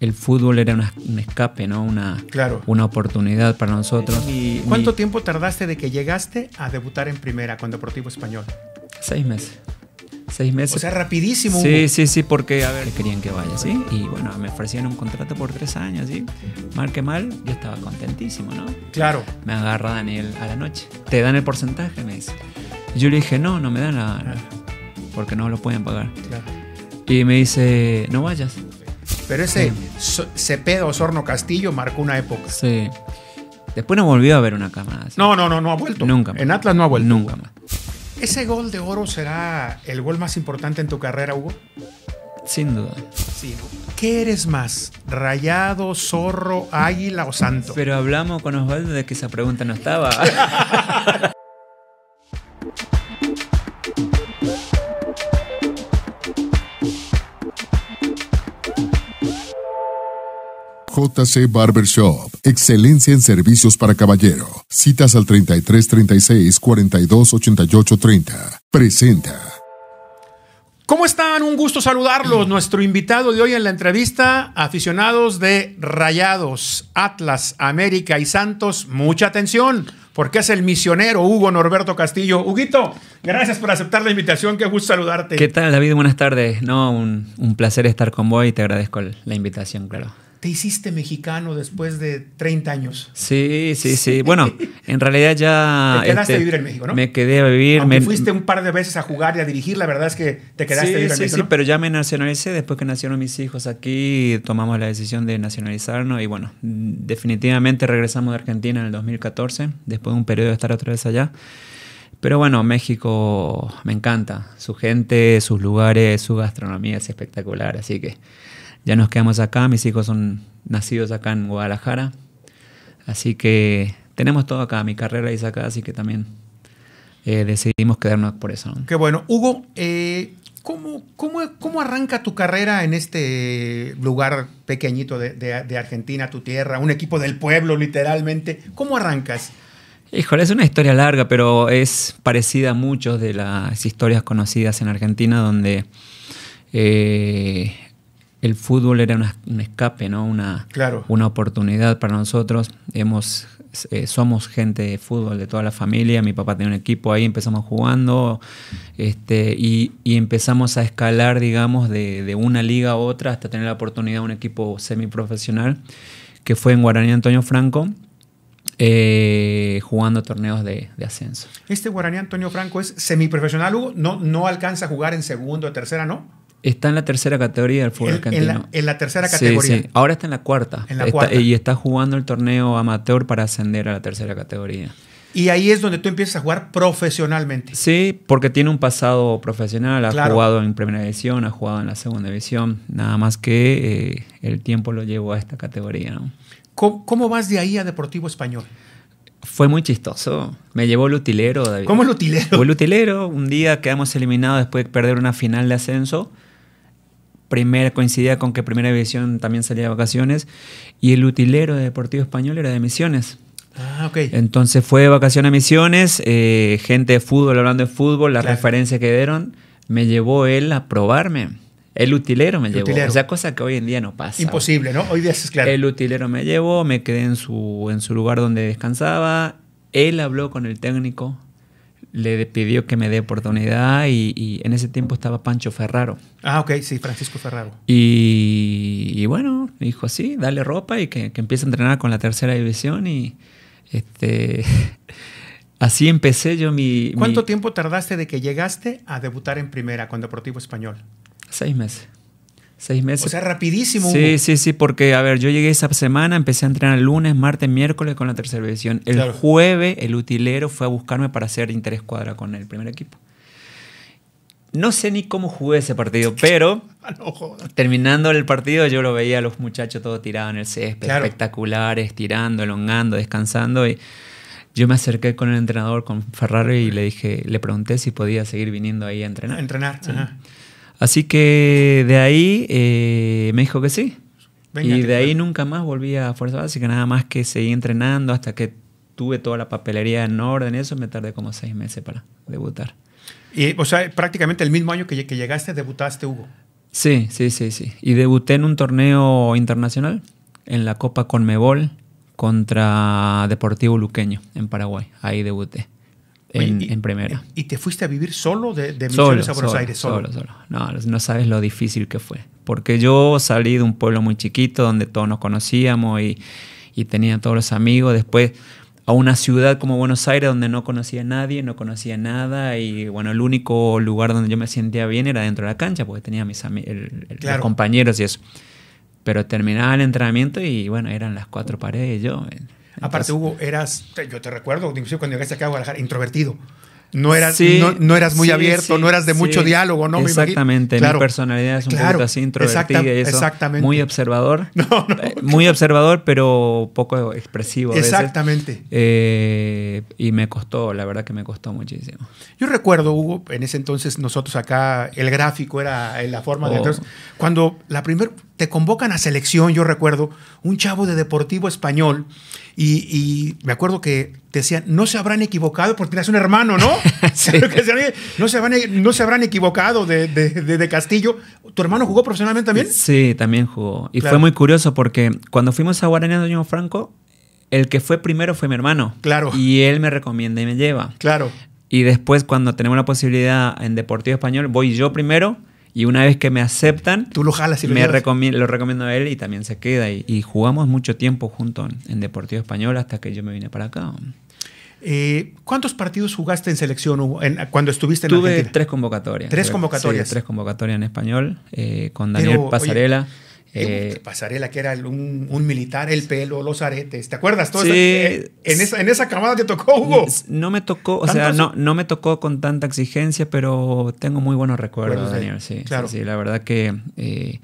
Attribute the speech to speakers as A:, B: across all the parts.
A: el fútbol era un escape, ¿no? Una, una oportunidad para nosotros. cuánto
B: tiempo tardaste de que llegaste a debutar en primera con Deportivo Español?
A: Seis meses. Seis meses. O sea, rapidísimo. Sí, sí, sí, porque a ver. querían que vaya, ¿sí? Y bueno, me ofrecían un contrato por tres años, ¿sí? Mal que mal, yo estaba contentísimo, ¿no? Claro. Me agarra Daniel a la noche. Te dan el porcentaje, me dice. Yo le dije, no, no me dan la. Ah. Porque no lo pueden pagar. Claro. Y me dice, no vayas. Pero ese
B: Cepeda Cepeda Osorno Castillo marcó una época.
A: Sí. Después no volvió a ver una cámara así. No, no, no, no ha vuelto. Nunca. Más. En Atlas no ha vuelto. Nunca más.
B: ¿Ese gol de oro será el gol más importante en tu carrera, Hugo?
A: Sin duda. Sí, ¿Qué eres más? ¿Rayado, zorro, águila o santo? Pero hablamos con Osvaldo de que esa pregunta no estaba.
B: JC Barbershop. Excelencia en servicios para caballero. Citas al 3336-428830. Presenta. ¿Cómo están? Un gusto saludarlos. Nuestro invitado de hoy en la entrevista, aficionados de Rayados, Atlas, América y Santos, mucha atención, porque es el misionero Hugo Norberto Castillo. Huguito, gracias por aceptar la invitación, qué gusto saludarte. ¿Qué
A: tal, David? Buenas tardes. No, un placer estar con vos y te agradezco la invitación, claro
B: te hiciste mexicano después de 30 años.
A: Sí, sí, sí. Bueno, en realidad ya... Te quedaste este, a vivir en México, ¿no? Me quedé a vivir. fuiste
B: un par de veces a jugar y a dirigir, la verdad es que te quedaste a vivir en México. Sí,
A: pero ya me nacionalicé después que nacieron mis hijos aquí, tomamos la decisión de nacionalizarnos y bueno, definitivamente regresamos de Argentina en el 2014, después de un periodo de estar otra vez allá. Pero bueno, México me encanta, su gente, sus lugares, su gastronomía es espectacular, así que ya nos quedamos acá, mis hijos son nacidos acá en Guadalajara, así que tenemos todo acá, mi carrera es acá, así que también eh, decidimos quedarnos por eso. Qué bueno.
B: Hugo, eh, ¿cómo, arranca tu carrera en este lugar pequeñito de, Argentina, tu tierra, un equipo del pueblo literalmente? ¿Cómo arrancas?
A: Híjole, es una historia larga, pero es parecida a muchas de las historias conocidas en Argentina donde eh, el fútbol era una, un escape, ¿no? Una, una oportunidad para nosotros. Hemos, eh, somos gente de fútbol de toda la familia. Mi papá tenía un equipo ahí, empezamos jugando este, y, empezamos a escalar, digamos, de, una liga a otra hasta tener la oportunidad de un equipo semiprofesional que fue en Guaraní Antonio Franco. Eh, jugando torneos de, ascenso.
B: Este Guaraní Antonio Franco es semiprofesional, Hugo. No, no alcanza a jugar en segundo o tercera, ¿no?
A: Está en la tercera categoría del fútbol en, En la, tercera categoría. Sí, Ahora está en la cuarta. En la Y está jugando el torneo amateur para ascender a la tercera categoría.
B: Y ahí es donde tú empiezas a jugar profesionalmente.
A: Sí, porque tiene un pasado profesional. Ha jugado en primera división, ha jugado en la segunda división. Nada más que eh, el tiempo lo llevó a esta categoría.
B: ¿Cómo, vas de ahí a Deportivo Español?
A: Fue muy chistoso. Me llevó el utilero, David. ¿Cómo el utilero? Fue el utilero. Un día quedamos eliminados después de perder una final de ascenso primera, coincidía con que Primera División también salía de vacaciones y el utilero de Deportivo Español era de Misiones. Ah, ok. Entonces fue de vacación a Misiones, eh, gente de fútbol hablando de fútbol, la referencia que dieron, me llevó él a probarme. El utilero me llevó. O sea, cosa que hoy en día no pasa. Imposible, ¿no? Hoy día es claro. El utilero me llevó, me quedé en su, en su lugar donde descansaba. Él habló con el técnico, le pidió que me dé oportunidad y, en ese tiempo estaba Pancho Ferraro. Ah, ok, sí, Francisco Ferraro. Y, bueno, dijo así, dale ropa y que, empiece a entrenar con la tercera división y este... así empecé yo mi... ¿Cuánto
B: tiempo tardaste de que llegaste a debutar en primera con Deportivo Español?
A: Seis meses. Seis meses. O sea, rapidísimo. Sí, sí, sí, porque, a ver, yo llegué esa semana, empecé a entrenar lunes, martes, miércoles con la tercera división. El jueves, el utilero fue a buscarme para hacer interés interescuadra con el primer equipo. No sé ni cómo jugué ese partido, pero ah, terminando el partido yo lo veía a los muchachos todos tirados en el césped, espectaculares, tirando, elongando, descansando. Y yo me acerqué con el entrenador, con Ferrari, y le dije, le pregunté si podía seguir viniendo ahí a entrenar. entrenar, Así que de ahí eh, me dijo que sí. y de ahí nunca más volví a Fuerza Básica, nada más que seguí entrenando hasta que tuve toda la papelería en orden y eso me tardé como seis meses para debutar. Y, o sea, prácticamente el mismo año que, que llegaste, debutaste, Hugo. Sí, sí, sí, sí. Y debuté en un torneo internacional, en la Copa Conmebol, contra Deportivo Luqueño, en Paraguay. Ahí debuté en, primera.
B: ¿Y te fuiste a vivir solo de, de Misiones a Buenos Aires? Solo, solo.
A: solo. No, no, sabes lo difícil que fue. Porque yo salí de un pueblo muy chiquito donde todos nos conocíamos y, y tenía todos los amigos. Después a una ciudad como Buenos Aires donde no conocía a nadie, no conocía nada y bueno, el único lugar donde yo me sentía bien era dentro de la cancha porque tenía mis compañeros y eso. Pero terminaba el entrenamiento y bueno, eran las cuatro paredes y yo Aparte,
B: Hugo, eras, yo te recuerdo, inclusive cuando llegaste acá a Guadalajara, introvertido.
A: No eras, no, eras muy abierto, no eras de mucho diálogo, ¿no? Exactamente, mi personalidad es un poco así introvertida y eso, Muy observador. Eh, muy observador, pero poco expresivo. exactamente. Eh, y me costó, la verdad que me costó muchísimo.
B: Yo recuerdo, Hugo, en ese entonces nosotros acá, el gráfico era eh, la forma de. Oh. Entonces, cuando la primera te convocan a selección, yo recuerdo, un chavo de Deportivo Español, y, me acuerdo que decían, no se habrán equivocado, porque tenías un hermano, ¿no? no, se habrán, e, no se habrán equivocado de, de, Castillo. ¿Tu hermano jugó profesionalmente también?
A: Sí, también jugó. Y fue muy curioso porque cuando fuimos a Guaraní a Franco, el que fue primero fue mi hermano. Claro. Y él me recomienda y me lleva. Claro. Y después, cuando tenemos la posibilidad en Deportivo Español, voy yo primero y una vez que me aceptan, lo me lo recomiendo a él y también se queda. Y, jugamos mucho tiempo juntos en Deportivo Español hasta que yo me vine para acá.
B: Eh, ¿Cuántos partidos jugaste en selección cuando estuviste en Tuve tres convocatorias. Tres convocatorias. tres
A: convocatorias en español eh, con Daniel Pasarela. Eh,
B: Pasarela, que era un, militar, el pelo, los aretes. ¿Te acuerdas? Todo sí, eh, en, esa, en camada
A: te tocó, Hugo. No me tocó, o sea, no, no me tocó con tanta exigencia, pero tengo muy buenos recuerdos, Daniel. Sí, claro. sí, la verdad que eh,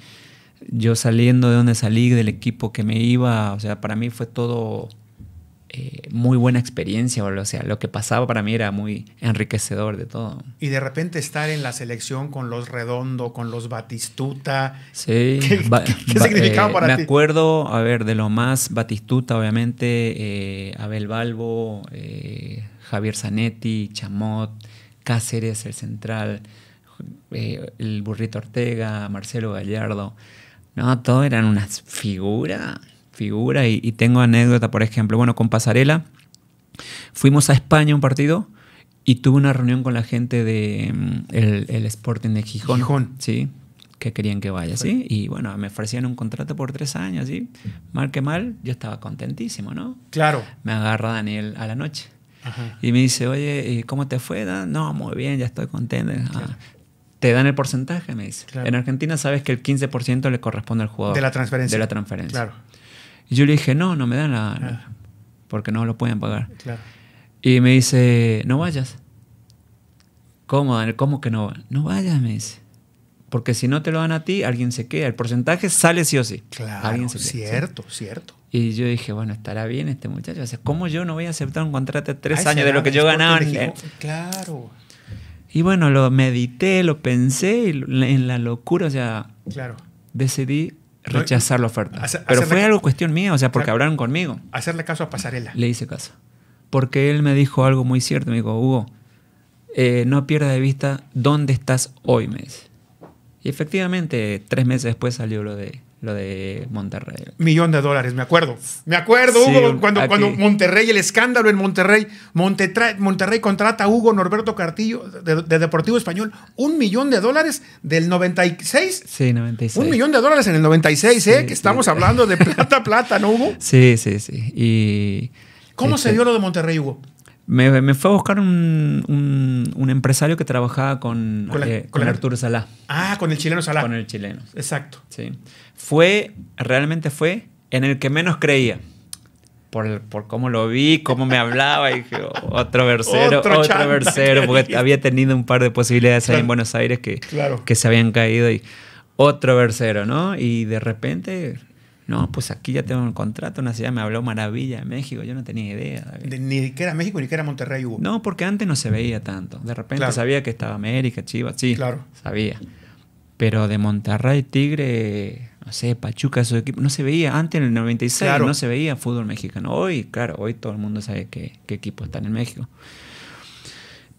A: yo saliendo de donde salí, del equipo que me iba, o sea, para mí fue todo eh, muy buena experiencia, o sea, lo que pasaba para mí era muy enriquecedor de todo.
B: Y de repente estar en la selección con los Redondo, con los Batistuta.
A: Sí, ¿qué, eh, para ti? Me acuerdo, a ver, de lo más Batistuta, obviamente, eh, Abel Balbo, Javier Zanetti, Chamot, Cáceres, el central, el Burrito Ortega, Marcelo Gallardo. No, todo eran unas figuras figura y, tengo anécdota, por ejemplo, bueno, con Pasarela fuimos a España un partido y tuve una reunión con la gente de mm, el, Sporting de Gijón, Sí, que querían que vaya, ¿sí? Y bueno, me ofrecían un contrato por tres años, y Mal que mal, yo estaba contentísimo, ¿no? Claro. Me agarra Daniel a la noche y me dice, oye, eh, ¿cómo te fue? No, muy bien, ya estoy contento. Ah, te dan el porcentaje, me dice. En Argentina sabes que el 15% le corresponde al jugador. De la transferencia. De la transferencia. Claro. Y yo le dije, no, no me dan la... Ah. porque no lo pueden pagar. Y me dice, no vayas. ¿Cómo, Daniel? ¿Cómo que no? No vayas, me dice. Porque si no te lo dan a ti, alguien se queda. El porcentaje sale sí o sí. Claro, alguien cierto, cierto. Y yo dije, bueno, estará bien este muchacho. O sea, ¿cómo yo no voy a aceptar un contrato de tres años de lo que yo ganaba?
B: Claro.
A: Y bueno, lo medité, lo pensé y en la locura, o sea, claro. decidí rechazar la oferta. Pero fue algo cuestión mía, o sea, porque hablaron conmigo.
B: Hacerle caso a Pasarela.
A: Le hice caso. Porque él me dijo algo muy cierto. Me dijo, Hugo, eh, no pierdas de vista dónde estás hoy, me dice. Y efectivamente, tres meses después salió lo de de Monterrey.
B: Millón de dólares, me acuerdo. Me acuerdo, Hugo, cuando, cuando Monterrey, el escándalo en Monterrey, Monterrey contrata a Hugo Norberto Cartillo de, Deportivo Español, un millón de dólares del 96.
A: Sí, 96. Un
B: millón de dólares en el 96, ¿eh? Que estamos hablando de plata, plata, ¿no, Hugo?
A: Sí, sí, sí. Y, ¿Cómo este se dio lo de Monterrey, Hugo? Me, me, fue a buscar un, empresario que trabajaba con, con, eh, Arturo Salá. Ah, con el chileno Salá. Con el chileno. Exacto. Sí. Fue, realmente fue en el que menos creía. Por, cómo lo vi, cómo me hablaba, y dije, oh, otro versero, otro, versero, porque había tenido un par de posibilidades ahí en Buenos Aires que, que se habían caído y otro versero, ¿no? Y de repente no, pues aquí ya tengo un contrato, una ciudad me habló maravilla de México, yo no tenía idea. ni que era México ni que era Monterrey No, porque antes no se veía tanto. De repente sabía que estaba América, Chivas, sí. Claro. Sabía. Pero de Monterrey, Tigre, no sé, Pachuca, su equipo, no se veía. Antes en el 96 no se veía fútbol mexicano. Hoy, claro, hoy todo el mundo sabe qué, equipo está en México.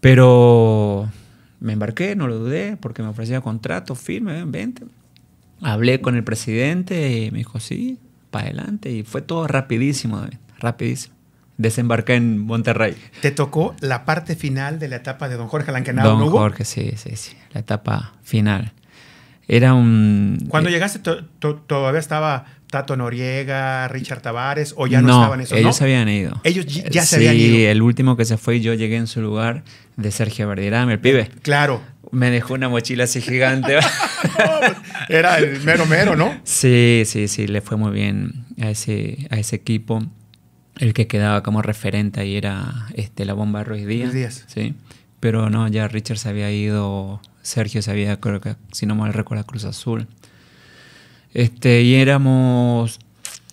A: Pero me embarqué, no lo dudé, porque me ofrecía contrato firme, vente. Hablé con el presidente y me dijo, sí, para adelante. Y fue todo rapidísimo, rapidísimo. Desembarqué en Monterrey. ¿Te
B: tocó la parte final de la etapa de Don Jorge Alan Don Jorge,
A: sí, sí, sí. La etapa final. Era un... Cuando
B: eh, llegaste todavía estaba Tato Noriega, Richard Tavares, o ya no, estaban esos. Ellos
A: habían ido. Ellos ya eh, se habían ido. Sí, el último que se fue yo llegué en su lugar de Sergio Verdirame, el eh, pibe. Claro. Me dejó una mochila así gigante. Era el mero mero, ¿no? Sí, sí, sí, le fue muy bien a ese, a ese equipo. El que quedaba como referente ahí era este, la bomba Ruiz Díaz. Díaz. Sí. Pero no, ya Richard se había ido, Sergio se había, creo que, si no mal recuerdo, Cruz Azul. Este, y éramos,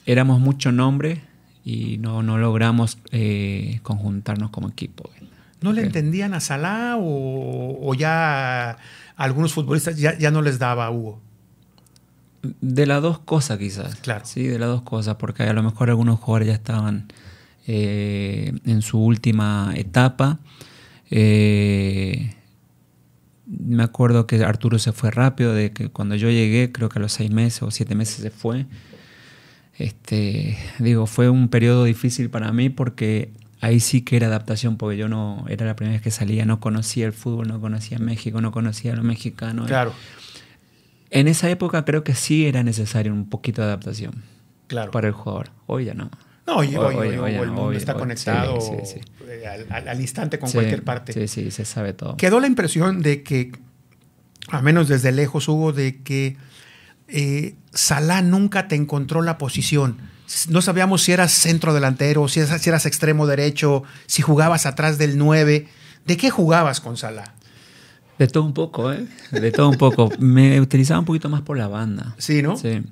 A: éramos mucho nombre y no, no logramos eh, conjuntarnos como equipo.
B: ¿No le entendían a Salah o, ya
A: algunos futbolistas ya, no les daba a Hugo? De las dos cosas quizás. Claro. Sí, de las dos cosas, porque a lo mejor algunos jugadores ya estaban eh, en su última etapa. Eh, me acuerdo que Arturo se fue rápido, de que cuando yo llegué, creo que a los seis meses o siete meses se fue. Este, digo, fue un periodo difícil para mí porque ahí sí que era adaptación, porque yo no, era la primera vez que salía, no conocía el fútbol, no conocía México, no conocía a los mexicanos. Claro. En esa época creo que sí era necesario un poquito de adaptación claro. para el jugador. Hoy ya no. No, hoy, hoy, el mundo está conectado
B: eh, Al, instante con cualquier parte. Sí, sí, se
A: sabe todo. Quedó
B: la impresión de que, a menos desde lejos, hubo, de que eh, Salah nunca te encontró la posición no sabíamos si eras centro delantero, si eras, extremo derecho, si jugabas atrás del 9. ¿De qué jugabas con
A: De todo un poco, ¿eh? De todo un poco. me utilizaba un poquito más por la banda. Sí, ¿no? Sí.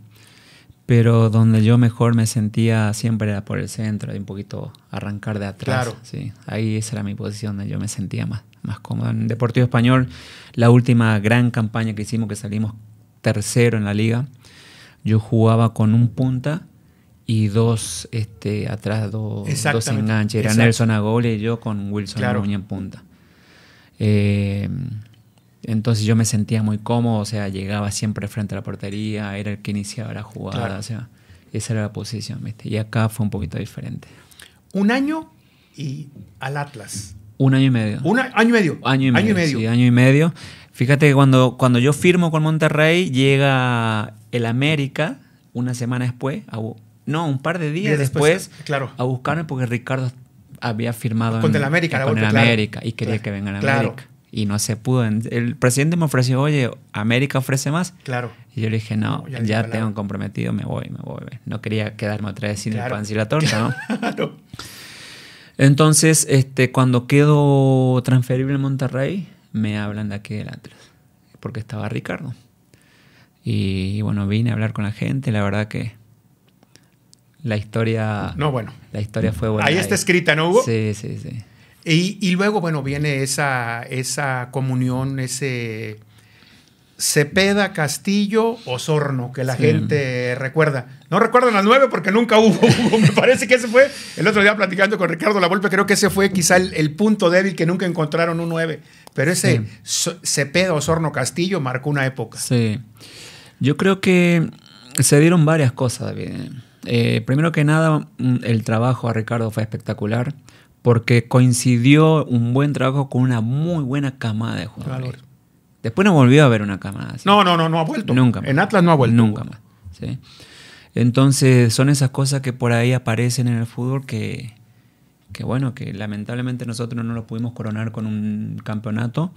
A: Pero donde yo mejor me sentía siempre era por el centro, un poquito arrancar de atrás. Claro. Sí, ahí esa era mi posición donde yo me sentía más, más cómodo. En Deportivo Español, la última gran campaña que hicimos, que salimos tercero en la liga, yo jugaba con un punta y dos este, atrás, dos, dos enganches. Era Nelson Nelson Agole y yo con Wilson a en punta. Eh, entonces yo me sentía muy cómodo, o sea, llegaba siempre frente a la portería, era el que iniciaba la jugada, o sea, esa era la posición, ¿viste? Y acá fue un poquito diferente.
B: Un año y al Atlas.
A: Un año y medio. Un año y medio. Año y medio. Año y medio. Sí, año y medio. Fíjate que cuando, cuando yo firmo con Monterrey, llega el América una semana después a, no, un par de días después, claro. a buscarme porque Ricardo había firmado con el América, y quería que venga a América. Y no se pudo. El presidente me ofreció, oye, América ofrece más. Claro. Y yo le dije, no, ya, tengo comprometido, me voy, me voy. No quería quedarme otra vez sin el pan y la torta, ¿no? Entonces, este, cuando quedo transferible en Monterrey, me hablan de aquí del porque estaba Ricardo. Y, y bueno, vine a hablar con la gente, la verdad que la historia. No, bueno. La historia fue buena. Ahí está escrita, ¿no, Hugo? Sí, sí, sí.
B: Y, luego, bueno, viene esa, esa comunión, ese Cepeda, Castillo, Osorno, que la gente recuerda. No recuerdan las nueve porque nunca hubo, Me parece que ese fue, el otro día platicando con Ricardo La Volpe, creo que ese fue quizá el, punto débil que nunca encontraron un nueve. Pero ese Cepeda, Osorno,
A: Castillo marcó una época. Sí. Yo creo que se dieron varias cosas, David. Eh, primero que nada, mm, el trabajo a Ricardo fue espectacular porque coincidió un buen trabajo con una muy buena camada de jugadores. Después no volvió a haber una camada No, no, no, no ha vuelto. Nunca En Atlas no ha vuelto. Nunca más. Entonces son esas cosas que por ahí aparecen en el fútbol que, que bueno, que lamentablemente nosotros no lo pudimos coronar con un campeonato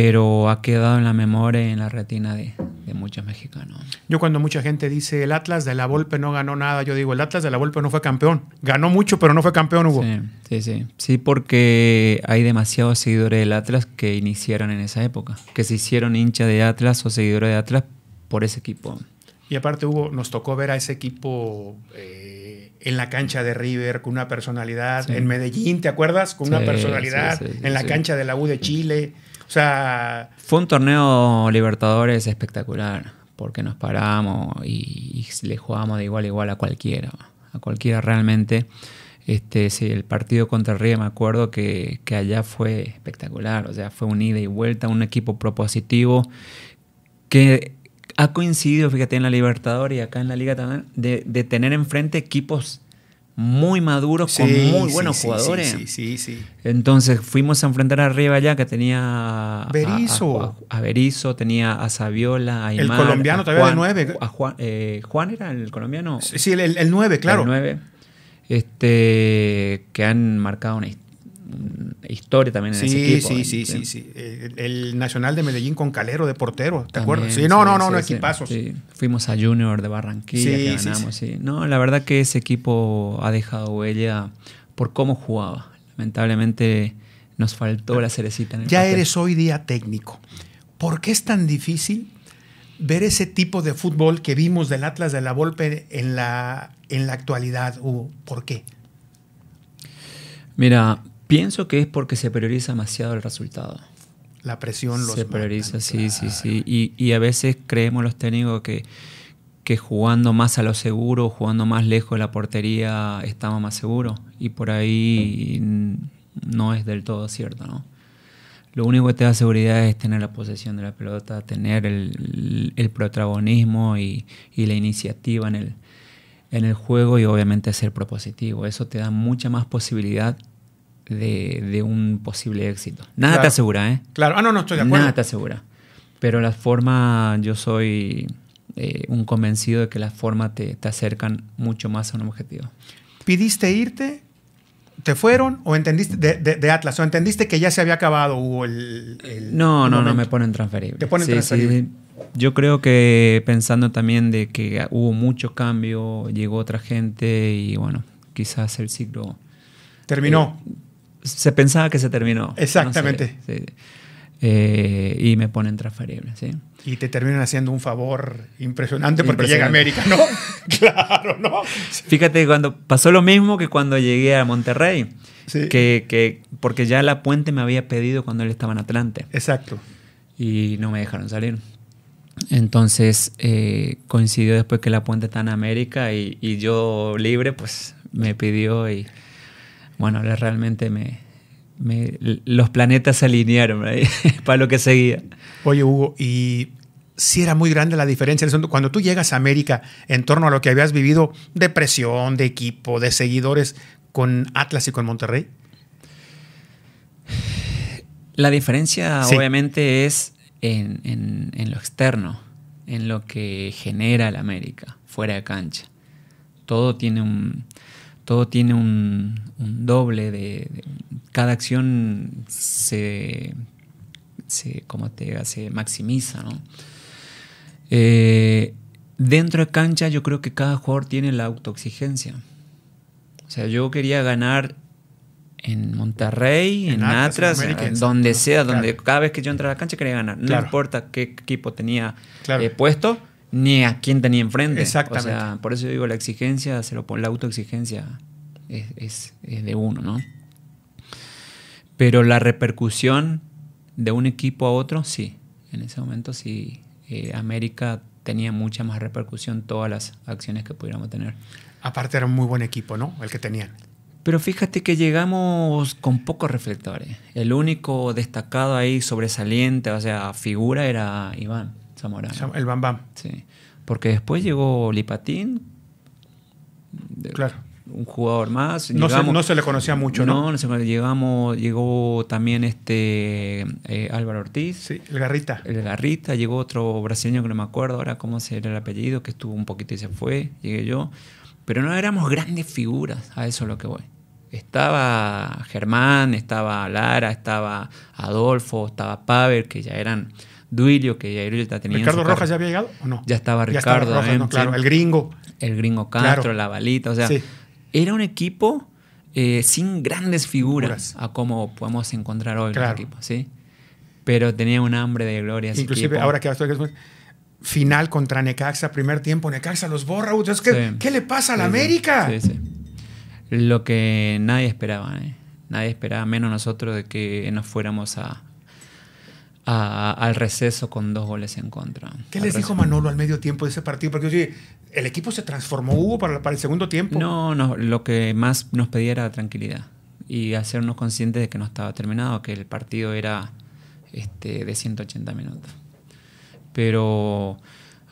A: pero ha quedado en la memoria y en la retina de, muchos mexicanos.
B: Yo cuando mucha gente dice el Atlas de la Volpe no ganó nada, yo digo el Atlas de la Volpe no fue campeón. Ganó mucho, pero no fue campeón, Hugo. Sí, sí,
A: sí. porque hay demasiados seguidores del Atlas que iniciaron en esa época, que se hicieron hincha de Atlas o seguidores de Atlas por ese equipo.
B: Y aparte, Hugo, nos tocó ver a ese equipo eh, en la cancha de River con una personalidad, en Medellín, ¿te acuerdas? Con una personalidad, en la cancha de la U de Chile.
A: O sea. Fue un torneo Libertadores espectacular, porque nos paramos y, le jugamos de igual a igual a cualquiera, a cualquiera realmente. Este, el partido contra Río, me acuerdo que, allá fue espectacular, o sea, fue un ida y vuelta, un equipo propositivo que ha coincidido, fíjate, en la Libertadores y acá en la Liga también, de, de tener enfrente equipos muy maduros, con muy buenos jugadores. Sí, sí, sí, Entonces fuimos a enfrentar a Riva allá que tenía A, a, tenía a Saviola, a Aymar, El colombiano a Juan, 9. A Juan, eh, Juan, era el colombiano? Sí, el, el, 9, claro. El 9, este, que han marcado una historia historia también en sí, ese equipo. Sí, sí,
B: sí, el, Nacional de Medellín con Calero de portero, ¿te acuerdas? Sí, no, no, no, no, equipazos.
A: Fuimos a Junior de Barranquilla que ganamos, sí, No, la verdad que ese equipo ha dejado huella por cómo jugaba. Lamentablemente nos faltó la cerecita en el Ya eres
B: hoy día técnico. ¿Por qué es tan difícil ver ese tipo de fútbol que vimos del Atlas de la Volpe en la, en la actualidad, Hugo? ¿Por qué?
A: Mira, Pienso que es porque se prioriza demasiado el resultado. La presión los Se prioriza, sí, sí, sí. Y, a veces creemos los técnicos que, jugando más a lo seguro, jugando más lejos de la portería, estamos más seguros. Y por ahí no es del todo cierto, ¿no? Lo único que te da seguridad es tener la posesión de la pelota, tener el, protagonismo y, y, la iniciativa en el, en el juego y obviamente ser propositivo. Eso te da mucha más posibilidad de, un posible éxito. Nada te asegura, ¿eh? Claro, ah, no, no, estoy de acuerdo. Nada te asegura. Pero la forma, yo soy eh, un convencido de que la forma te, acercan mucho más a un objetivo. ¿Pidiste irte? ¿Te fueron o
B: entendiste de, Atlas? ¿O entendiste que ya se había acabado el, No, no, no, me ponen transferible. ¿Te ponen transferible?
A: Yo creo que pensando también de que hubo mucho cambio, llegó otra gente y bueno, quizás el ciclo... Terminó. Eh, se pensaba que se terminó. Exactamente. Eh, y me ponen transferible, ¿sí?
B: Y te terminan haciendo un favor impresionante porque llega a América, ¿no?
A: claro, ¿no? Fíjate, cuando pasó lo mismo que cuando llegué a Monterrey. Que, porque ya La Puente me había pedido cuando él estaba en Atlante. Exacto. Y no me dejaron salir. Entonces eh, coincidió después que La Puente está en América y, y yo libre, pues me pidió y bueno, realmente me, los planetas se alinearon para lo que seguía. Oye,
B: Hugo, y si era muy grande la diferencia. Cuando tú llegas a América, en torno a lo que habías vivido de presión, de equipo, de seguidores con Atlas y con Monterrey.
A: La diferencia obviamente es en, en, lo externo, en lo que genera la América, fuera de cancha. Todo tiene un todo tiene un, doble de, Cada acción se, como te, se maximiza, eh, dentro de cancha yo creo que cada jugador tiene la autoexigencia. O sea, yo quería ganar en Monterrey, en, en Atlas, donde sea, donde cada vez que yo entré a la cancha quería ganar. No importa qué equipo tenía eh, puesto, ni a quién tenía enfrente. Exactamente. por eso digo, la exigencia, se lo, la autoexigencia es, es, de uno, ¿no? Pero la repercusión de un equipo a otro, sí. En ese momento sí, eh, América tenía mucha más repercusión todas las acciones que pudiéramos tener. Aparte era un muy buen equipo, ¿no? El que tenían. Pero fíjate que llegamos con pocos reflectores. El único destacado ahí, sobresaliente, o sea, figura era Iván. Zamorano. El Bam Bam. Sí. Porque después llegó Lipatín. Claro. Un jugador más. No, se, no se, le conocía mucho, ¿no? No, se, llegamos, llegó también este eh, Álvaro Ortiz. Sí, el Garrita. El Garrita, llegó otro brasileño que no me acuerdo ahora cómo se era el apellido, que estuvo un poquito y se fue, llegué yo. Pero no éramos grandes figuras, a eso es lo que voy estaba Germán, estaba Lara, estaba Adolfo, estaba Pavel, que ya eran Duilio, que está teniendo. ¿Ricardo Rojas ya había llegado o no? Ya estaba Ricardo. claro, el gringo. El gringo Castro, la balita, o sea, era un equipo eh, sin grandes figuras, a como podemos encontrar hoy el equipo, ¿sí? Pero tenía un hambre de gloria. Inclusive, ahora que
B: estoy final contra Necaxa, primer tiempo, Necaxa los borra. ¿Qué le pasa a la sí, América?
A: Sí, Lo que nadie esperaba, ¿eh? nadie esperaba, menos nosotros, de que nos fuéramos a, al receso con dos goles en contra. ¿Qué les dijo
B: Manolo al medio tiempo de ese partido? Porque oye, el equipo se transformó, Hugo, para, el segundo tiempo.
A: No, no, lo que más nos pedía era tranquilidad y hacernos conscientes de que no estaba terminado, que el partido era este, de 180 minutos. Pero,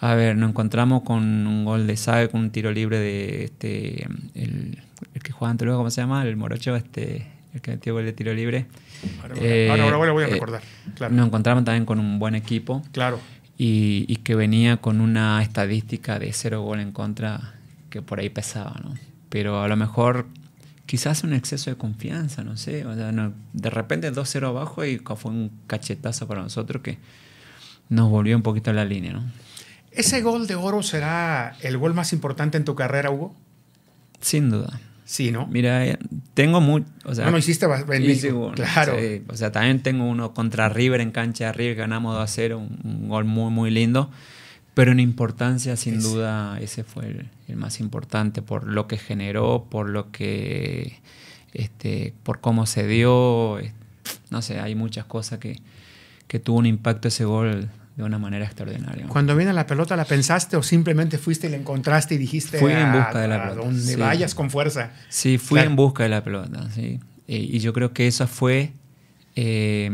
A: a ver, nos encontramos con un gol de Sabe, con un tiro libre de este, el, que juega antes, ¿cómo se llama? El Morocho, este, el que metió gol de tiro libre. Ahora, voy a eh, recordar. Nos encontramos también con un buen equipo. Claro. Y, que venía con una estadística de cero gol en contra que por ahí pesaba, ¿no? Pero a lo mejor quizás un exceso de confianza, no sé. O sea, de repente 2-0 abajo y fue un cachetazo para nosotros que nos volvió un poquito a la línea, ¿no?
B: ¿Ese gol de oro será el gol más importante en tu
A: carrera, Hugo? Sin duda. Sí, ¿no? Mira, eh, tengo muy. O sea, ah, hiciste hice claro. o sea, también tengo uno contra River en cancha. de River ganamos 2 a 0, un, gol muy, muy lindo. Pero en importancia, sin duda, ese fue el, más importante por lo que generó, por lo que. Este, por cómo se dio. Eh, no sé, hay muchas cosas que, que tuvo un impacto ese gol de una manera extraordinaria. Cuando
B: viene la pelota, ¿la pensaste o simplemente fuiste y la encontraste y dijiste fui en ah, busca de la pelota. donde vayas con fuerza?
A: Sí, fui en busca de la pelota, sí. Eh, y, yo creo que esa fue eh,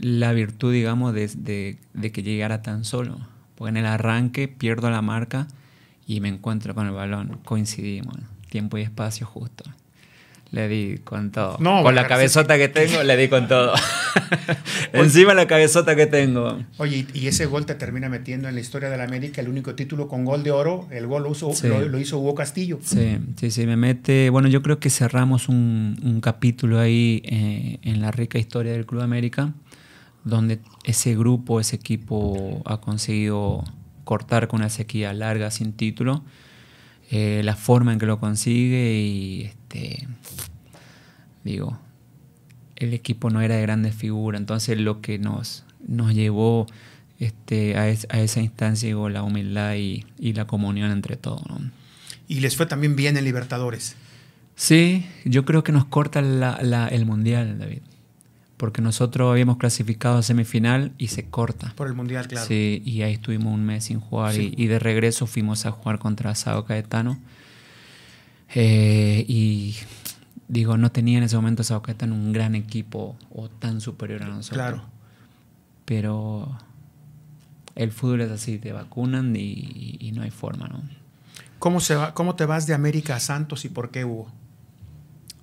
A: la virtud, digamos, de, de, de, que llegara tan solo. Porque en el arranque pierdo la marca y me encuentro con el balón. Coincidimos, tiempo y espacio justo. Le di con todo. con la cabezota que tengo, le di con todo. Encima la cabezota que tengo.
B: Oye, y ese gol te termina metiendo en la historia de la América, el único título con gol de oro, el gol lo, hizo, Hugo Castillo. Sí,
A: sí, sí, me mete. Bueno, yo creo que cerramos un, capítulo ahí eh, en la rica historia del Club América, donde ese grupo, ese equipo ha conseguido cortar con una sequía larga sin título. Eh, la forma en que lo consigue y este, digo, el equipo no era de grandes figuras, entonces lo que nos, nos llevó este, a, esa instancia, digo, la humildad y, la comunión entre todos. Y les fue también bien en
B: Libertadores.
A: Sí, yo creo que nos corta la, el Mundial, David. Porque nosotros habíamos clasificado a semifinal y se corta. Por el Mundial, claro. Sí, y ahí estuvimos un mes sin jugar y, de regreso fuimos a jugar contra Sao Caetano eh, y digo, no tenía en ese momento en un gran equipo o tan superior a nosotros. Claro. Pero el fútbol es así, te vacunan y, no hay forma, ¿no? ¿Cómo,
B: se va, ¿Cómo te vas de América a
A: Santos y por qué hubo?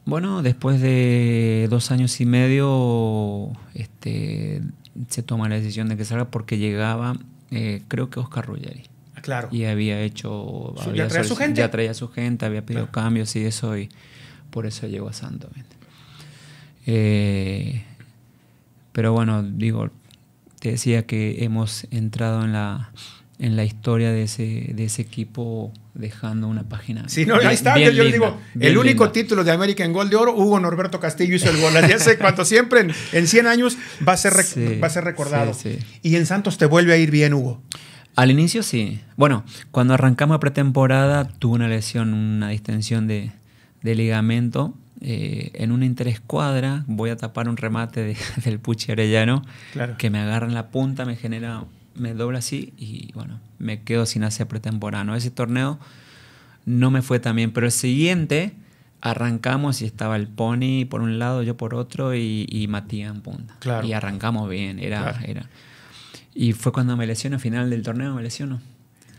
A: Bueno, después de dos años y medio este, se toma la decisión de que salga porque llegaba, eh, creo que Oscar Ruggeri. Y había hecho. ya traía su gente. su gente, había pedido cambios y eso, y por eso llegó a Santos eh, pero bueno, digo, te decía que hemos entrado en la, en la historia de ese, de ese equipo dejando una página. Sí, no, ahí está, yo, digo, el único
B: título de América en gol de oro, Hugo Norberto Castillo hizo el gol. Ya sé cuánto siempre, en, 100 años va a ser, va a ser recordado. Y en Santos
A: te vuelve a ir bien, Hugo. Al inicio sí. Bueno, cuando arrancamos a pretemporada tuve una lesión, una distensión de, ligamento. Eh, en una interescuadra voy a tapar un remate del Puchi Arellano claro. que me agarra en la punta, me genera, me dobla así y bueno, me quedo sin hacer pretemporada. Ese torneo no me fue tan bien, pero el siguiente arrancamos y estaba el Pony por un lado, yo por otro y, Matías en punta. Y arrancamos bien, era... era y fue cuando me al final del torneo me lesionó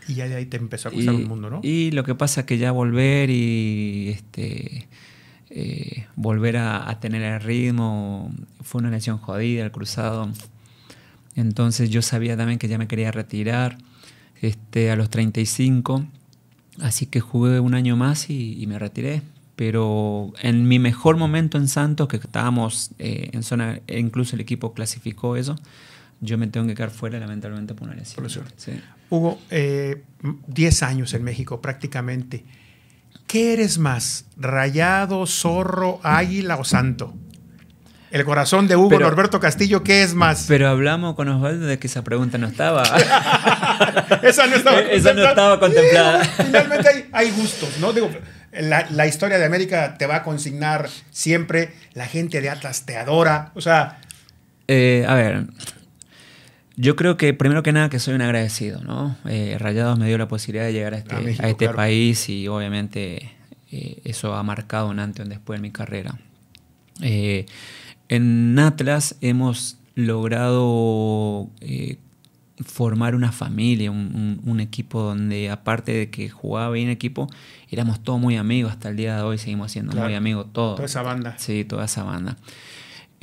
B: Y ya de ahí te empezó a cruzar el mundo, ¿no?
A: Y lo que pasa es que ya volver y este, eh, volver a, a, tener el ritmo fue una lesión jodida, el cruzado. Entonces yo sabía también que ya me quería retirar este, a los 35. Así que jugué un año más y, me retiré. Pero en mi mejor momento en Santos, que estábamos eh, en zona, incluso el equipo clasificó eso, yo me tengo que quedar fuera lamentablemente por una lesión.
B: Hugo, 10 eh, años en México prácticamente. ¿Qué eres más, rayado, zorro, águila o santo?
A: El corazón de Hugo Norberto Castillo, ¿qué es más? Pero hablamos con Osvaldo de que esa pregunta no estaba. esa no estaba, contemplada.
B: finalmente hay, gustos, ¿no? la, historia de América te va a consignar siempre, la gente de Atlas te
A: adora, o sea... Eh, a ver, yo creo que primero que nada que soy un agradecido, ¿no? Eh, Rayados me dio la posibilidad de llegar a este, este país y obviamente eh, eso ha marcado un antes y un después en mi carrera. Eh, en Atlas hemos logrado formar una familia, un, equipo donde aparte de que jugaba bien equipo, éramos todos muy amigos, hasta el día de hoy seguimos siendo muy amigos todos. Toda esa banda. Sí, toda esa banda.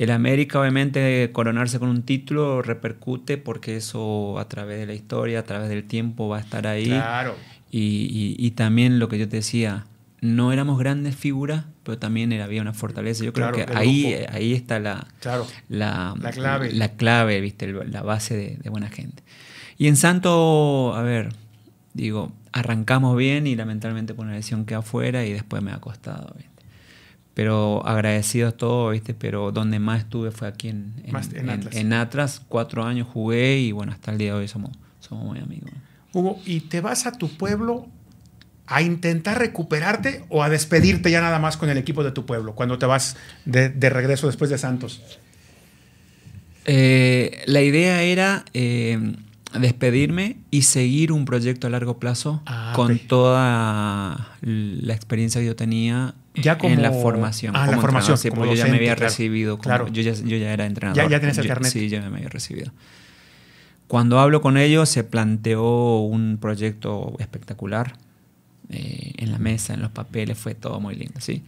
A: El América, obviamente, coronarse con un título repercute porque eso a través de la historia, a través del tiempo va a estar ahí. Claro. Y, también lo que yo te decía, no éramos grandes figuras, pero también había una fortaleza. Yo creo que ahí, ahí está la, la, clave, la, clave ¿viste? la base de, buena gente. Y en Santo, a ver, digo, arrancamos bien y lamentablemente por una lesión queda afuera y después me ha costado pero agradecido a todo, ¿viste? Pero donde más estuve fue aquí en, en, en, Atlas. en, Atlas. Cuatro años jugué y bueno, hasta el día de hoy somos, somos muy amigos. Hugo, ¿y te vas a tu pueblo a
B: intentar recuperarte o a despedirte ya nada más con el equipo de tu pueblo cuando te vas de, regreso después de Santos?
A: Eh, la idea era... Eh, despedirme y seguir un proyecto a largo plazo ah, con toda la experiencia que yo tenía en la formación. Ah, como la formación. Sí, yo ya me había recibido. claro. yo, ya, yo, ya, era entrenador. Ya, tienes el carnet. Sí, yo me había recibido. Cuando hablo con ellos, se planteó un proyecto espectacular. Eh, en la mesa, en los papeles, fue todo muy lindo, ¿sí?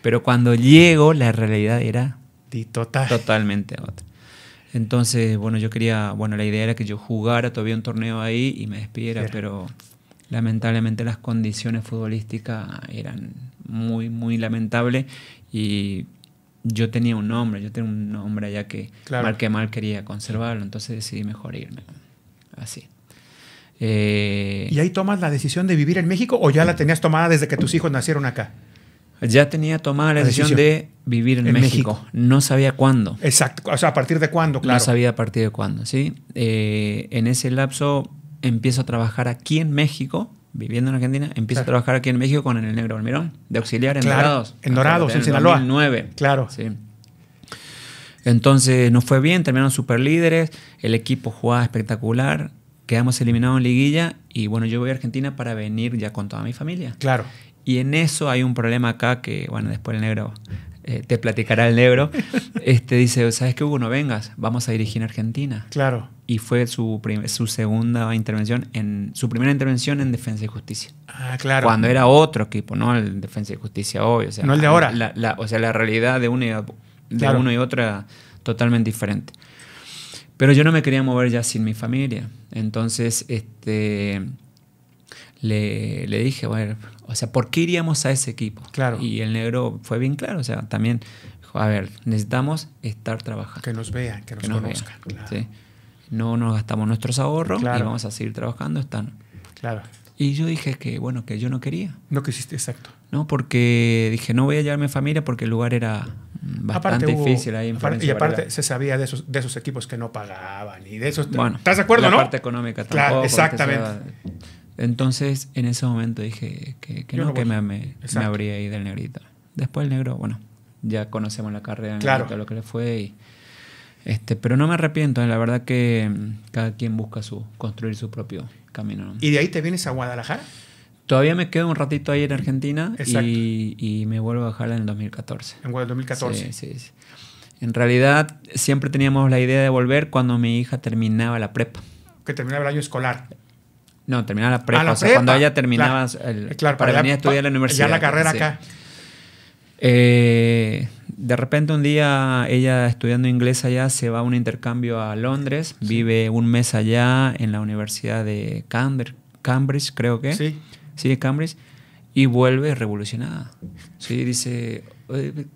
A: Pero cuando llego, la realidad era... Total. Totalmente otra. Entonces, bueno, yo quería, bueno, la idea era que yo jugara todavía un torneo ahí y me despidiera, pero lamentablemente las condiciones futbolísticas eran muy, muy lamentables y yo tenía un nombre, yo tenía un nombre allá que claro. mal que mal quería conservarlo, entonces decidí mejor irme. Así. Eh, ¿Y
B: ahí tomas la decisión de vivir en México o ya la tenías tomada desde que tus hijos nacieron acá?
A: ya tenía tomada la, decisión, de vivir en, México. No sabía cuándo. Exacto, o sea, a partir de cuándo, claro. No sabía a partir de cuándo, ¿sí? Eh, en ese lapso empiezo a trabajar aquí en México, viviendo en Argentina, empiezo a trabajar aquí en México con el Negro Almirón, de auxiliar en Dorados. En Dorados, en, Sinaloa. En 2009. Claro. Sí. Entonces nos fue bien, terminaron super líderes, el equipo jugaba espectacular, quedamos eliminados en liguilla y bueno, yo voy a Argentina para venir ya con toda mi familia. Claro. Y en eso hay un problema acá que, bueno, después el negro eh, te platicará el negro. este dice, ¿sabes qué, Hugo? No vengas, vamos a dirigir a Argentina. Claro. Y fue su, su segunda intervención, en su primera intervención en Defensa y Justicia. Ah, claro. Cuando era otro equipo, no el Defensa y Justicia, obvio. O sea, no el de ahora. o sea, la realidad de, uno y, de uno y otra totalmente diferente. Pero yo no me quería mover ya sin mi familia. Entonces, este, le, le dije, bueno, o sea, ¿por qué iríamos a ese equipo? Claro. Y el negro fue bien claro, o sea, también, a ver, necesitamos estar trabajando. Que nos vean, que nos, conozcan. No nos gastamos nuestros ahorros y vamos a seguir trabajando. Están. Claro. Y yo dije que, bueno, que yo no quería. No quisiste, exacto. No, porque dije, no voy a llevar a mi familia porque el lugar era mm, bastante difícil ahí Y aparte
B: se sabía de esos, de esos equipos que no pagaban y de esos... Bueno, ¿Estás de acuerdo, la no? parte económica tampoco. Claro, exactamente.
A: Entonces, en ese momento dije que, no, que me, me, ahí del negrito. Después el negro, bueno, ya conocemos la carrera, claro. lo que le fue Este, pero no me arrepiento, eh, la verdad que mm, cada quien busca su construir su propio camino. ¿Y de ahí
B: te vienes a Guadalajara?
A: Todavía me quedo un ratito ahí en Argentina y, me vuelvo a Guadalajara en el 2014. En el 2014. Sí, sí, sí. En realidad siempre teníamos la idea de volver cuando mi hija terminaba la prepa.
B: Que terminaba el año escolar.
A: No, terminaba la prepa. cuando ella terminaba el, eh, para, venir a estudiar la universidad. Ya la carrera acá. Eh, de repente un día ella estudiando inglés allá se va a un intercambio a Londres, vive un mes allá en la Universidad de Cambridge, Cambridge creo que. Sí. Sí, Cambridge. Y vuelve revolucionada. Sí, dice,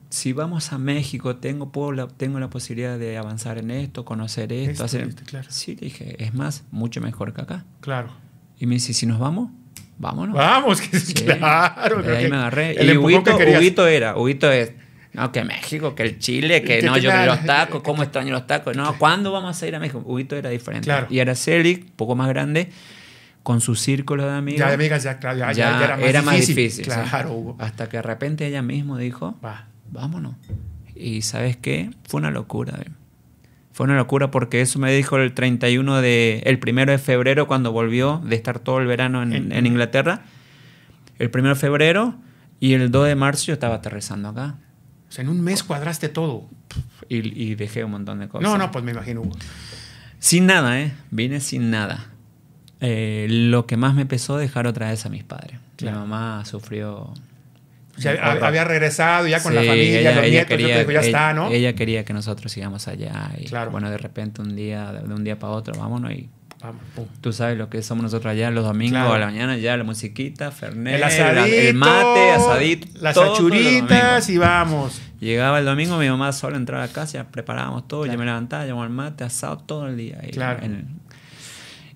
A: si vamos a México, tengo, puedo, la, tengo la posibilidad de avanzar en esto, conocer esto, este, este, Sí, dije, es más, mucho mejor que acá. Claro. Y me dice, si nos vamos, vámonos. Vamos, que, claro. Y ahí me agarré. y Huguito, era, Huguito es, no, que México, que el Chile, que, no, yo los tacos, cómo extraño los tacos. No, ¿cuándo vamos a ir a México? Huguito era diferente. Claro. Y Araceli, poco más grande, con su círculo de amigos. Ya de ya, claro, ya, era más difícil. claro, Hasta que de repente ella misma dijo, vámonos. Y ¿sabes qué? Fue una locura. Fue una locura porque eso me dijo el 31 de, el primero de febrero cuando volvió de estar todo el verano en, Inglaterra. El primero de febrero y el 2 de marzo yo estaba aterrizando acá. O sea, en un mes cuadraste todo. Y, dejé un montón de cosas. No, no, pues me imagino. Sin nada, ¿eh? Vine sin nada. Eh, lo que más me pesó dejar otra vez a mis padres. La mamá sufrió eh, eh, había eh, regresado ya con la familia, los nietos, quería, ya está, ¿no? Ella quería que nosotros sigamos allá. Y claro. bueno, de repente un día, de un día para otro, vámonos y Tú sabes lo que somos nosotros allá los domingos a la mañana, ya la musiquita, Fernet, el, mate, asadito, las achuritas
B: y vamos.
A: Llegaba el domingo, mi mamá sola entraba a casa, ya preparábamos todo, yo me levantaba, llevaba el mate, asado todo el día. Y, claro.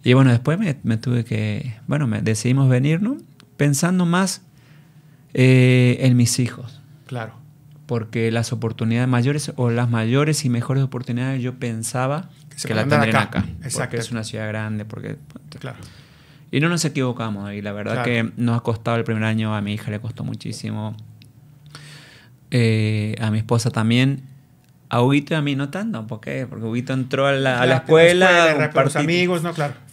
A: y bueno, después me, tuve que, bueno, me, decidimos ¿no? pensando más eh, en mis hijos. Claro. Porque las oportunidades mayores o las mayores y mejores oportunidades yo pensaba que, la tendrían acá. exacto, porque es una ciudad grande, porque... Claro. Y no nos equivocamos. Y la verdad que nos ha costado el primer año. A mi hija le costó muchísimo. Eh, a mi esposa también. A Huguito y a mí no tanto. ¿Por Porque Huguito entró a la, escuela. un amigos, ¿no?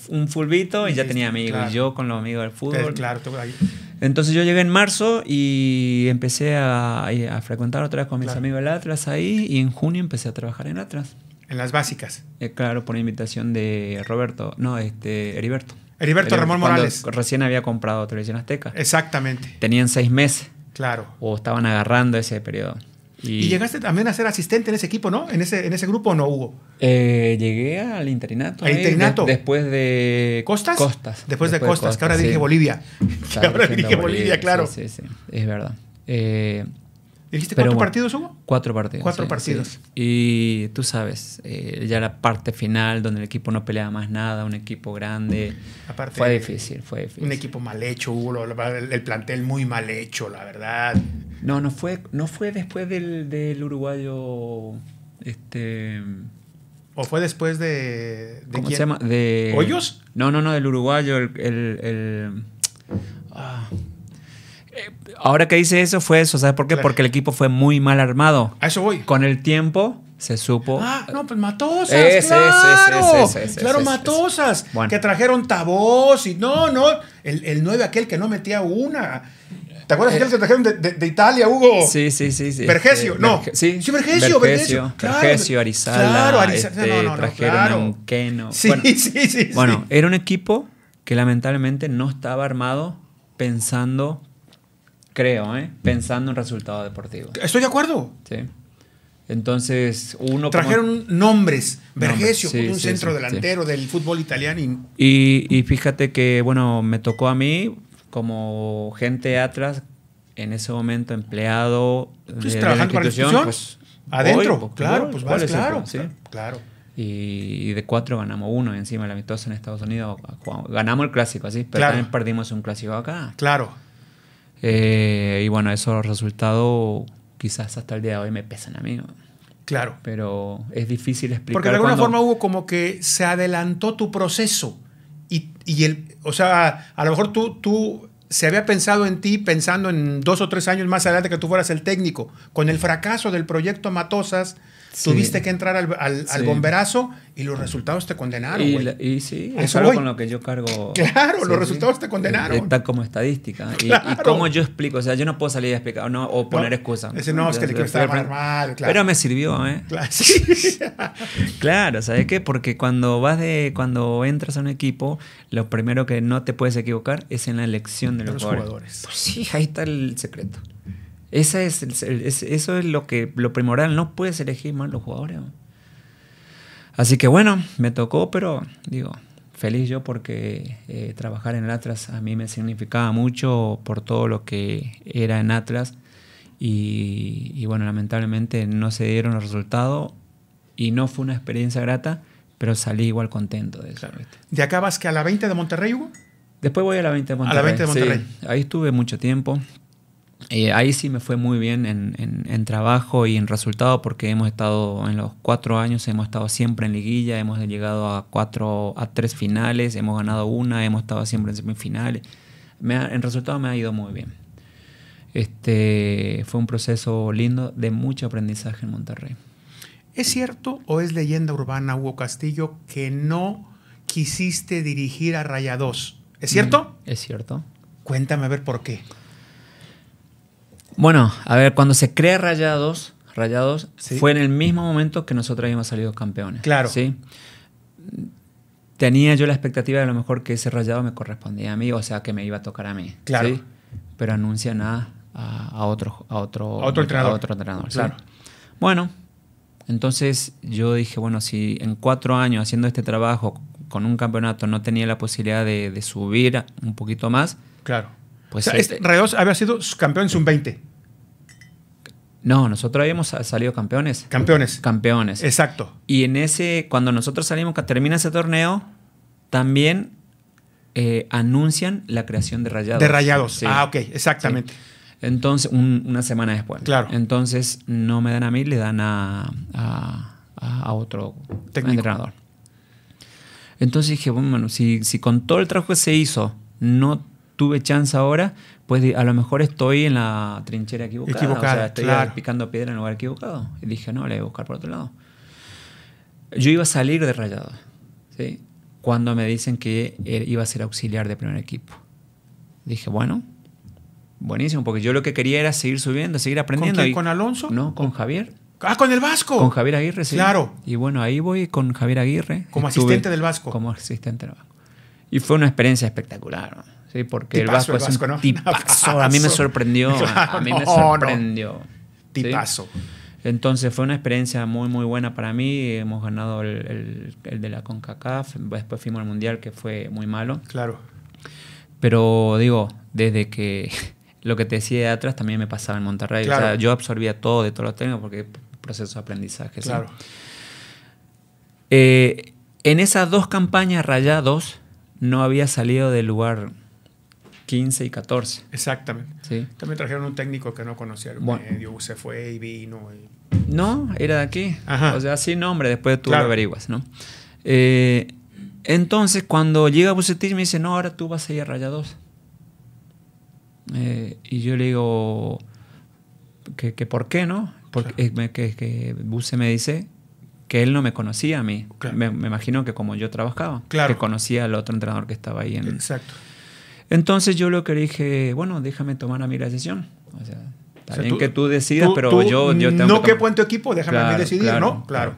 A: Un fulbito y, ya tenía amigos. Y yo con los amigos del fútbol. Claro, ahí. Entonces yo llegué en marzo y empecé a, frecuentar otra vez con mis amigos del Atlas ahí y en junio empecé a trabajar en Atlas. En las básicas. Eh, claro, por invitación de Roberto, no, este, Heriberto. Heriberto, Heriberto Ramón Morales. Recién había comprado Televisión Azteca. Exactamente. Tenían seis meses. Claro. O estaban agarrando ese periodo. Y,
B: llegaste también a ser asistente en ese equipo, ¿no? En ese, en ese grupo, ¿o ¿no, Hugo?
A: Eh, llegué al interinato. ¿Al interinato? después de... ¿Costas? Costas. Después, de, Costas, que ahora dirige Bolivia. Que ahora dirige Bolivia, claro. Sí, sí, sí. Es verdad. Eh, ¿Dijiste cuatro partidos, Hugo? Cuatro partidos. Cuatro partidos. Y tú sabes, eh, ya la parte final donde el equipo no peleaba más nada, un equipo grande. fue difícil, fue difícil. Un equipo
B: mal hecho, Hugo, el, plantel muy mal hecho, la verdad.
A: No, no fue, no fue después del, del uruguayo. Este. ¿O fue después de. de ¿Cómo se llama? De, ¿Hoyos? No, no, no, del uruguayo, el. el, el ah ahora que dice eso fue eso, ¿sabes por qué? Porque el equipo fue muy mal armado. A eso voy. Con el tiempo se supo. Ah,
B: no, pues Matosas. Es, claro, claro, Matosas. Que trajeron Tabos y no, no. El, el 9 aquel que no metía una. ¿Te acuerdas aquel que trajeron de, Italia, Hugo? Sí,
A: sí, sí. sí Vergesio, eh, no. sí, sí Vergesio, Vergesio. Vergesio, Arizala. Claro, este, Arizala. no, no, no, trajeron Keno. sí, sí, sí. Bueno, era un equipo que lamentablemente no estaba armado pensando creo, ¿eh? pensando en resultado deportivo. Estoy de acuerdo. Sí. Entonces, uno. Trajeron nombres. Vergesio, un centro delantero
B: del fútbol italiano.
A: Y... y... fíjate que, bueno, me tocó a mí, como gente atrás, en ese momento empleado. de, trabajando la para la pues, Adentro, pues, claro, pues vale. claro, Y, de cuatro ganamos uno encima la mitosa en Estados Unidos. Ganamos el clásico, así, pero también perdimos un clásico acá. Claro. Eh, y bueno, esos resultados quizás hasta el día de hoy me pesan a mí. Claro. Pero es difícil explicar. Porque de alguna forma
B: hubo como que se adelantó tu proceso. Y, el, o sea, a lo mejor tú, tú se había pensado en ti pensando en dos o tres años más adelante que tú fueras el técnico. Con el fracaso del proyecto Matosas, Tuviste que entrar al, bomberazo y los resultados te condenaron. Y, y sí, eso es algo con lo que yo cargo. Claro, los resultados te eh, condenaron. Está como estadística.
A: Y, y, cómo yo explico. O sea, yo no puedo salir a explicar o poner excusas. Ese no, es que le quiero mal, mal claro. Pero me sirvió, ¿eh? Claro, claro, ¿sabes qué? Porque cuando vas de. Cuando entras a un equipo, lo primero que no te puedes equivocar es en la elección de los, jugadores. jugadores. Pues sí, ahí está el secreto es, eso es lo, que, lo primordial. No puedes elegir mal los jugadores. Así que bueno, me tocó, pero digo, feliz yo porque eh, trabajar en el Atlas a mí me significaba mucho por todo lo que era en Atlas. Y, bueno, lamentablemente no se dieron los resultados y no fue una experiencia grata, pero salí igual contento de eso.
B: ¿De acá vas que a la 20 de Monterrey, Hugo?
A: Después voy a la 20 de Monterrey. ahí estuve mucho tiempo. Eh, ahí sí me fue muy bien en, trabajo y en resultado porque hemos estado en los cuatro años, hemos estado siempre en liguilla, hemos llegado a cuatro, a tres finales, hemos ganado una, hemos estado siempre en semifinales. en resultado me ha ido muy bien. Este, fue un proceso lindo de mucho aprendizaje en Monterrey.
B: ¿Es cierto o es leyenda urbana, Hugo Castillo, que no quisiste dirigir a Rayados? ¿Es mm, cierto? es cierto. Cuéntame a ver por qué.
A: Bueno, a ver, cuando se crea Rayados, Rayados fue en el mismo momento que nosotros habíamos salido campeones. Claro. ¿sí? Tenía yo la expectativa de a lo mejor que ese Rayado me correspondía a mí, o sea, que me iba a tocar a mí. Claro. Pero anuncian a, a, otro, a, otro, otro entrenador. claro. Bueno, entonces yo dije, bueno, si en cuatro años haciendo este trabajo con un campeonato no tenía la posibilidad de, subir un poquito más. Claro. Pues o este este Rayados había sido campeón en su 20 no, nosotros habíamos salido campeones. Campeones. Campeones. Exacto. Y en ese, cuando nosotros salimos, termina ese torneo, también eh, anuncian la creación de Rayados. De Rayados. Sí. Ah, ok, exactamente. Entonces, una semana después. Claro. Entonces, no me dan a mí, le dan a, otro entrenador. Entonces dije, bueno, si, si con todo el trabajo que se hizo, no tuve chance ahora, pues a lo mejor estoy en la trinchera equivocada. equivocada o sea, estoy picando piedra en el lugar equivocado. Y dije, no, le voy a buscar por otro lado. Yo iba a salir de Rayado, ¿sí? Cuando me dicen que er, iba a ser auxiliar de primer equipo. Dije, bueno, buenísimo, porque yo lo que quería era seguir subiendo, seguir aprendiendo. ¿Con, ¿con Alonso? No, con Javier. Ah, con el Vasco. Con Javier Aguirre, sí. Claro. Y bueno, ahí voy con Javier Aguirre. Como asistente del Vasco. Como asistente del Vasco. Y fue una experiencia espectacular. ¿no? Sí, porque el Vasco, es un tipazo. A mí me sorprendió. A mí me sorprendió. Tipazo. Entonces fue una experiencia muy, muy buena para mí. Hemos ganado el, de la CONCACAF. Después fuimos al Mundial, que fue muy malo. Claro. Pero digo, desde que lo que te decía de atrás también me pasaba en Monterrey. O sea, yo absorbía todo de todos los técnicos porque proceso de aprendizaje. Claro. Eh, en esas dos campañas rayados no había salido del lugar 15 y 14. Exactamente. Sí. También
B: trajeron un técnico que no conocía medio, se fue y vino.
A: No, era de aquí. O sea, sí, nombre, después tú lo averiguas, ¿no? Eh, entonces, cuando llega Bucetich, me dice, no, ahora tú vas a ir a Rayados. Eh, y yo le digo, que, por qué, ¿no? Porque eh, me dice que él no me conocía a mí. Me, imagino que como yo trabajaba, que conocía al otro entrenador que estaba ahí en... Exacto. Entonces yo lo que dije, bueno, déjame tomar a mí la decisión. O sea, está bien que tú decidas, pero yo, yo tengo No que quepo tu equipo, déjame a mí decidir, ¿no? Claro.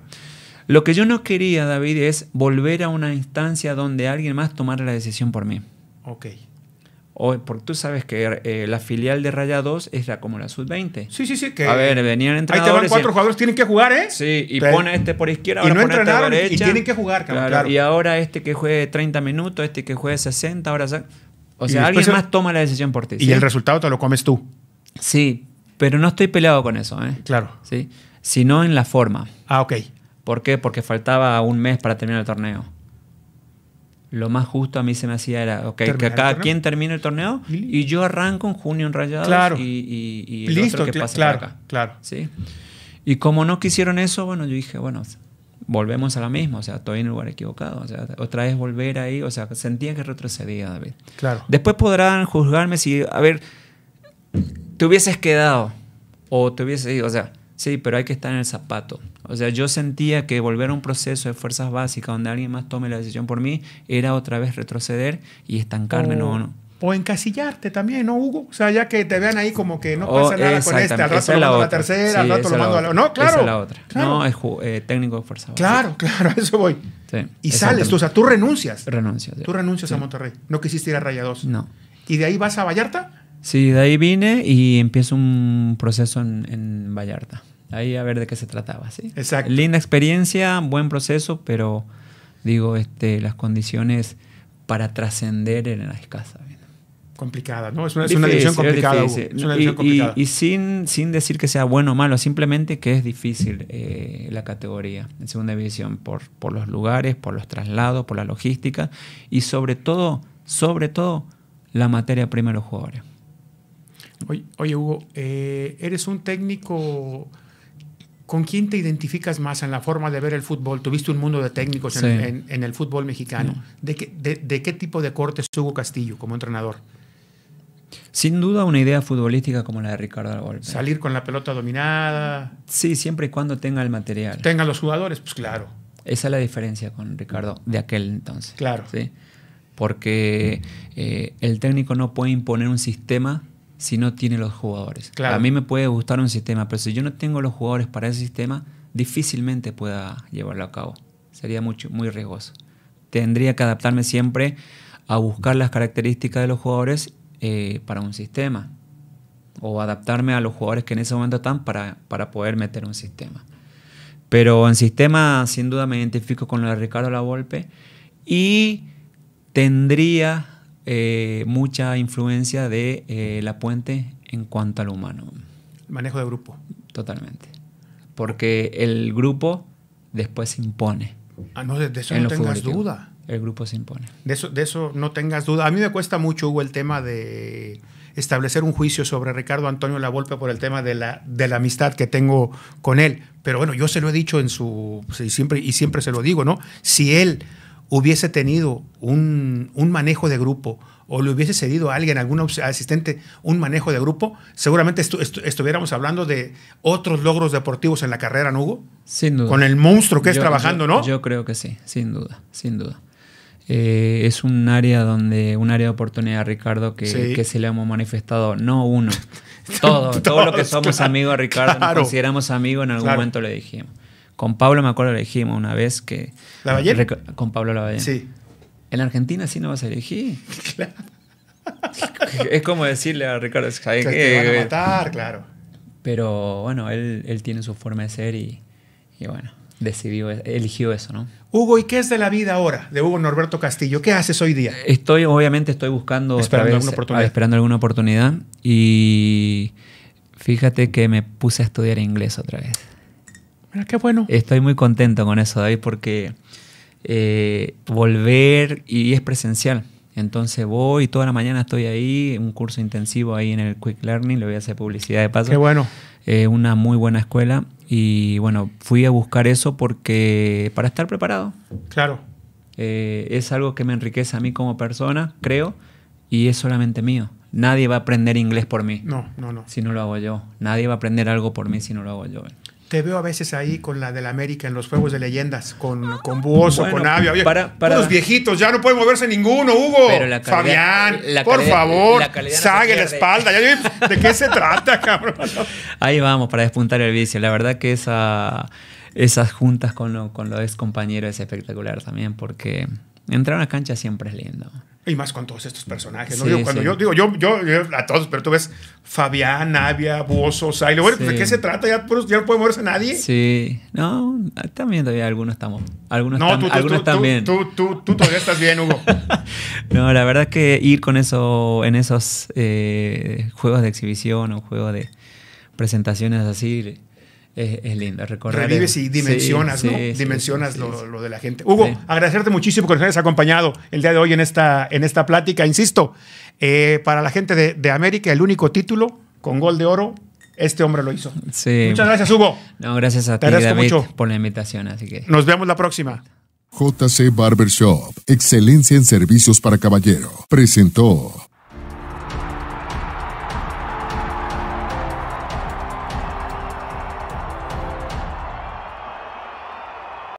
A: Lo que yo no quería, David, es volver a una instancia donde alguien más tomara la decisión por mí. Ok. O, porque tú sabes que eh, la filial de Raya 2 es la, como la sub-20. Sí, sí, sí. a ver, venían entrenadores. Ahí te van cuatro jugadores,
B: tienen que jugar, ¿eh? Sí, y pone este por izquierda, ahora pone este por derecha. Y tienen que jugar, claro,
A: Y ahora este que juega 30 minutos, este que juegue 60, ahora... O sea, alguien más toma la decisión por ti. Y el resultado te lo comes tú. Sí, pero no estoy peleado con eso, ¿eh? Claro. Sí, sino en la forma. Ah, ok. ¿Por qué? Porque faltaba un mes para terminar el torneo. Lo más justo a mí se me hacía era, ok, que cada quien termine el torneo y yo arranco en junio en Rayados y, el Listo, que pase acá. Claro, ¿Sí? Y como no quisieron eso, bueno, yo dije, bueno, volvemos a la misma, o sea, estoy en el lugar equivocado, o sea, otra vez volver ahí, o sea, sentía que retrocedía, David. Claro. Después podrán juzgarme si, a ver, te hubieses quedado o te hubieses ido, o sea, sí, pero hay que estar en el zapato. O sea, yo sentía que volver a un proceso de fuerzas básicas donde alguien más tome la decisión por mí era otra vez retroceder y estancarme, oh. no, no
B: o encasillarte también, ¿no, Hugo? O sea, ya que te vean ahí como que no oh, pasa nada con este, al rato lo mando a la tercera, al rato lo mando a la... No, claro. No,
A: es eh, técnico forzado. Claro,
B: claro, eso voy.
A: y sales, tú, o sea,
B: tú renuncias.
A: Renuncias. Tú renuncias a
B: Monterrey. No quisiste ir a Raya 2. No. ¿Y de ahí vas a Vallarta?
A: Sí, de ahí vine y empiezo un proceso en, Vallarta. Ahí a ver de qué se trataba, ¿sí? Exacto. Linda experiencia, buen proceso, pero digo, este, las condiciones para trascender en eran escasas
B: complicada, ¿no? Es una, división complicada.
A: y, sin, sin, decir que sea bueno o malo, simplemente que es difícil eh, la categoría en segunda división por, por los lugares, por los traslados, por la logística y sobre todo, sobre todo, la materia prima de los jugadores.
B: Oye, Hugo, eh, eres un técnico... ¿Con quién te identificas más en la forma de ver el fútbol? Tuviste un mundo de técnicos en, el fútbol mexicano. ¿De, qué, qué tipo de cortes es Hugo Castillo como entrenador?
A: Sin duda una idea futbolística como la de Ricardo Albor. Salir con la pelota dominada. Sí, siempre y cuando tenga el material. Tenga los jugadores, pues claro. Esa es la diferencia con Ricardo de aquel entonces. Claro. ¿sí? Porque eh, el técnico no puede imponer un sistema si no tiene los jugadores. Claro. A mí me puede gustar un sistema, pero si yo no tengo los jugadores para ese sistema, difícilmente pueda llevarlo a cabo. Sería mucho, muy riesgoso. Tendría que adaptarme siempre a buscar las características de los jugadores eh, para un sistema o adaptarme a los jugadores que en ese momento están para, poder meter un sistema. Pero en sistema, sin duda, me identifico con lo de Ricardo Lavolpe y tendría eh, mucha influencia de eh, La Puente en cuanto al humano. Manejo de grupo. Totalmente. Porque el grupo después se impone. Ah, no, de eso no tengas duda el grupo se impone.
B: De eso, de eso no tengas duda. A mí me cuesta mucho, Hugo, el tema de establecer un juicio sobre Ricardo Antonio Lavolpe por el tema de la, de la amistad que tengo con él. Pero bueno, yo se lo he dicho en su. Y siempre, y siempre se lo digo, ¿no? Si él hubiese tenido un, manejo de grupo o le hubiese cedido a alguien, a algún asistente, un manejo de grupo, seguramente estuviéramos hablando de otros logros deportivos en la carrera, ¿no, Hugo? Sin duda. Con el monstruo que es trabajando, ¿no?
A: Yo creo que sí, sin duda, sin duda. Eh, es un área donde un área de oportunidad Ricardo que, se le hemos manifestado no uno todo todo lo que somos amigos Ricardo nos consideramos amigos en algún momento le dijimos con Pablo me acuerdo le dijimos una vez que ¿La con Pablo Lavalle sí en Argentina sí no vas a elegir es como decirle a Ricardo que a eh, claro pero bueno él, él tiene su forma de ser y bueno decidió, eligió eso, ¿no?
B: Hugo, ¿y qué es de la vida ahora, de Hugo Norberto Castillo? ¿Qué
A: haces hoy día? Estoy, obviamente, estoy buscando... Esperando alguna oportunidad. Ah, esperando alguna oportunidad y fíjate que me puse a estudiar inglés otra vez. Mira, qué bueno. Estoy muy contento con eso, David, porque eh, volver y es presencial. Entonces voy, toda la mañana estoy ahí, un curso intensivo ahí en el Quick Learning, le voy a hacer publicidad de paso. Qué bueno una muy buena escuela y bueno, fui a buscar eso porque para estar preparado. Claro. Eh, es algo que me enriquece a mí como persona, creo, y es solamente mío. Nadie va a aprender inglés por mí. No, no, no. Si no lo hago yo. Nadie va a aprender algo por mí si no lo hago yo.
B: Te veo a veces ahí con la de la América en los Juegos de Leyendas, con, con Buoso, con Avia. Oye, viejitos, ya no puede moverse ninguno, Hugo. la Fabián, por favor, la la espalda. ¿De qué se trata, cabrón?
A: Ahí vamos, para despuntar el vicio. La verdad que esas juntas con, con los ex compañeros es espectacular también, porque entrar a una cancha siempre es lindo.
B: Y más con todos estos personajes. ¿no? cuando yo digo, yo, yo, a todos, pero tú ves
A: Fabián, Navia, Bozo, Sailo. Bueno, pues, ¿de qué se trata?
B: ¿Ya, no puede
A: moverse nadie. Sí. No, también todavía algunos estamos. Algunos no, tú, tú, todavía estás bien, Hugo. no, la verdad es que ir con eso en esos eh, juegos de exhibición o juegos de presentaciones así es, lindo recorrer. Revives y dimensionas, ¿no? dimensionas lo, de la
B: gente. Hugo, agradecerte muchísimo por nos hayas acompañado el día de hoy en esta, en esta plática. Insisto, eh, para la gente de, América, el único título con gol de oro este hombre lo hizo. Muchas gracias, Hugo.
A: No, gracias a ti, David, mucho. por la invitación. Así que. Nos vemos la próxima.
B: JC Barbershop, excelencia en servicios para caballero, presentó.